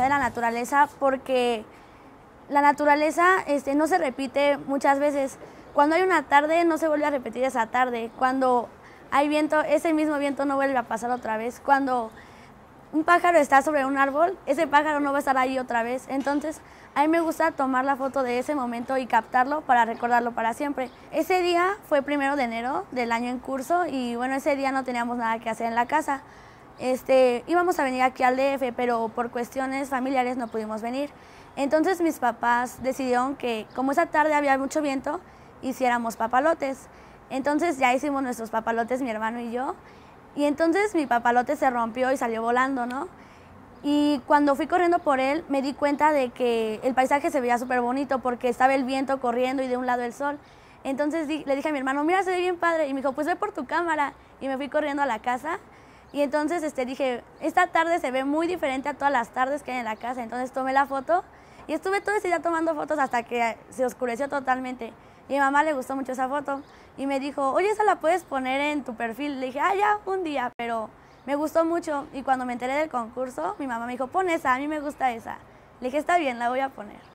de la naturaleza porque la naturaleza este, no se repite muchas veces. Cuando hay una tarde no se vuelve a repetir esa tarde. Cuando hay viento, ese mismo viento no vuelve a pasar otra vez. Cuando un pájaro está sobre un árbol, ese pájaro no va a estar ahí otra vez. Entonces, a mí me gusta tomar la foto de ese momento y captarlo para recordarlo para siempre. Ese día fue primero de enero del año en curso y bueno, ese día no teníamos nada que hacer en la casa este, íbamos a venir aquí al DF, pero por cuestiones familiares no pudimos venir. Entonces mis papás decidieron que como esa tarde había mucho viento, hiciéramos papalotes. Entonces ya hicimos nuestros papalotes, mi hermano y yo. Y entonces mi papalote se rompió y salió volando, ¿no? Y cuando fui corriendo por él, me di cuenta de que el paisaje se veía súper bonito porque estaba el viento corriendo y de un lado el sol. Entonces le dije a mi hermano, mira, se ve bien padre. Y me dijo, pues ve por tu cámara. Y me fui corriendo a la casa y entonces este, dije, esta tarde se ve muy diferente a todas las tardes que hay en la casa. Entonces tomé la foto y estuve todo ese día tomando fotos hasta que se oscureció totalmente. Y a mi mamá le gustó mucho esa foto y me dijo, oye, esa la puedes poner en tu perfil. Le dije, ah, ya, un día, pero me gustó mucho. Y cuando me enteré del concurso, mi mamá me dijo, pon esa, a mí me gusta esa. Le dije, está bien, la voy a poner.